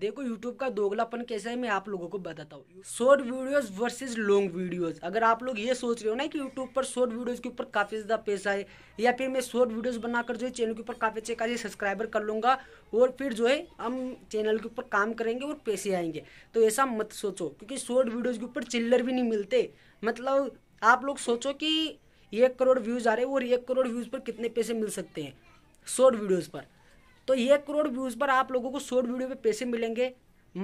देखो यूट्यूब का दोगलापन कैसा है मैं आप लोगों को बताता हूँ short videos versus long videos अगर आप लोग ये सोच रहे हो ना कि यूट्यूब पर शॉर्ट वीडियोस के ऊपर काफ़ी ज़्यादा पैसा है या फिर मैं शॉर्ट वीडियोस बनाकर जो है चैनल के ऊपर काफ़ी अच्छे खासी सब्सक्राइबर कर लूँगा और फिर जो है हम चैनल के ऊपर काम करेंगे और पैसे आएंगे तो ऐसा मत सोचो क्योंकि शॉर्ट वीडियोज़ के ऊपर चिल्लर भी नहीं मिलते मतलब आप लोग सोचो कि एक करोड़ व्यूज़ आ रहे हैं और एक करोड़ व्यूज़ पर कितने पैसे मिल सकते हैं शॉर्ट वीडियोज़ पर तो एक करोड़ व्यूज़ पर आप लोगों को शॉर्ट वीडियो पे पैसे मिलेंगे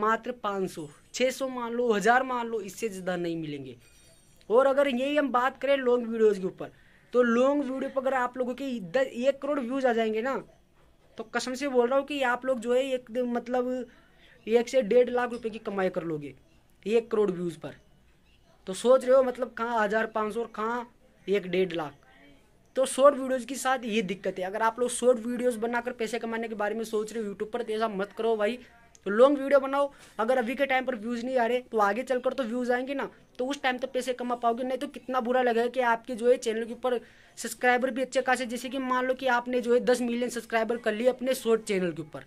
मात्र पाँच सौ छः सौ मान लो हज़ार मान लो इससे ज़्यादा नहीं मिलेंगे और अगर यही हम बात करें लॉन्ग वीडियोज़ के ऊपर तो लॉन्ग वीडियो पर अगर आप लोगों के दस एक करोड़ व्यूज़ आ जाएंगे ना तो कसम से बोल रहा हूँ कि आप लोग जो है एक मतलब एक से डेढ़ लाख रुपए की कमाई कर लोगे एक करोड़ व्यूज़ पर तो सोच रहे हो मतलब कहाँ हज़ार पाँच सौ और कहाँ एक डेढ़ लाख तो शॉर्ट वीडियोज़ के साथ ये दिक्कत है अगर आप लोग शॉर्ट वीडियोज़ बनाकर पैसे कमाने के बारे में सोच रहे हो यूट्यूब पर तो ऐसा मत करो भाई तो लॉन्ग वीडियो बनाओ अगर अभी के टाइम पर व्यूज़ नहीं आ रहे तो आगे चलकर तो व्यूज़ आएंगे ना तो उस टाइम तो पैसे कमा पाओगे नहीं तो कितना बुरा लगेगा कि आपके जो है चैनल के ऊपर सब्सक्राइबर भी अच्छे खासे जैसे कि मान लो कि आपने जो है दस मिलियन सब्सक्राइबर कर लिए अपने शॉर्ट चैनल के ऊपर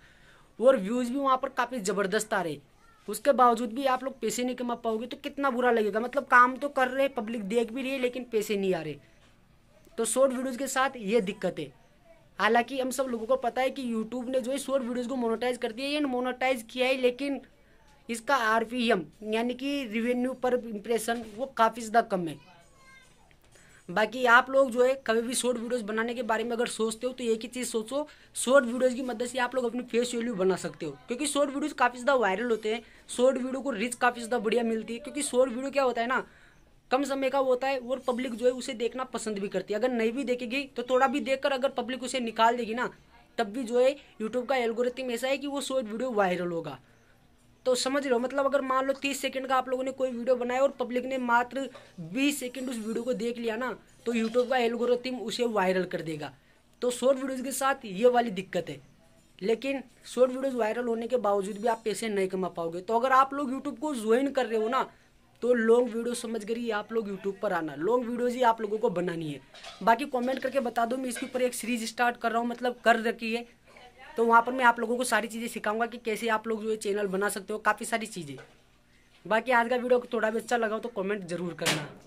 और व्यूज़ भी वहाँ पर काफ़ी ज़बरदस्त आ रहे उसके बावजूद भी आप लोग पैसे नहीं कमा पाओगे तो कितना बुरा लगेगा मतलब काम तो कर रहे पब्लिक देख भी रही है लेकिन पैसे नहीं आ रहे तो शॉर्ट वीडियोज़ के साथ ये दिक्कत है हालांकि हम सब लोगों को पता है कि यूट्यूब ने जो है शॉर्ट वीडियोज़ को मोनोटाइज कर दिया है एंड मोनोटाइज किया है लेकिन इसका आर यानी कि रिवेन्यू पर इम्प्रेशन वो काफ़ी ज़्यादा कम है बाकी आप लोग जो है कभी भी शॉर्ट वीडियोस बनाने के बारे में अगर सोचते हो तो एक ही चीज़ सोचो शॉर्ट वीडियोस की मदद से आप लोग अपनी फेस वैल्यू बना सकते हो क्योंकि शॉर्ट वीडियोस काफ़ी ज़्यादा वायरल होते हैं शॉर्ट वीडियो को रीच काफ़ी ज़्यादा बढ़िया मिलती है क्योंकि शॉर्ट वीडियो क्या होता है ना कम समय का होता है और पब्लिक जो है उसे देखना पसंद भी करती है अगर नहीं भी देखेगी तो थोड़ा भी देखकर अगर पब्लिक उसे निकाल देगी ना तब भी जो है यूट्यूब का एल्गोरिथम ऐसा है कि वो शॉर्ट वीडियो वायरल होगा तो समझ रहे हो मतलब अगर मान लो तीस सेकंड का आप लोगों ने कोई वीडियो बनाया और पब्लिक ने मात्र बीस सेकेंड उस वीडियो को देख लिया ना तो यूट्यूब का एल्गोरिथम उसे वायरल कर देगा तो शॉर्ट वीडियोज़ के साथ ये वाली दिक्कत है लेकिन शॉर्ट वीडियोज़ वायरल होने के बावजूद भी आप पैसे नहीं कमा पाओगे तो अगर आप लोग यूट्यूब को ज्वाइन कर रहे हो ना तो लॉन्ग वीडियो समझ करिए आप लोग यूट्यूब पर आना लॉन्ग वीडियोज ही आप लोगों को बनानी है बाकी कमेंट करके बता दो मैं इसके ऊपर एक सीरीज स्टार्ट कर रहा हूँ मतलब कर रखी है तो वहाँ पर मैं आप लोगों को सारी चीज़ें सिखाऊंगा कि कैसे आप लोग जो है चैनल बना सकते हो काफ़ी सारी चीज़ें बाकी आज का वीडियो थोड़ा भी अच्छा लगा हो तो कमेंट जरूर करना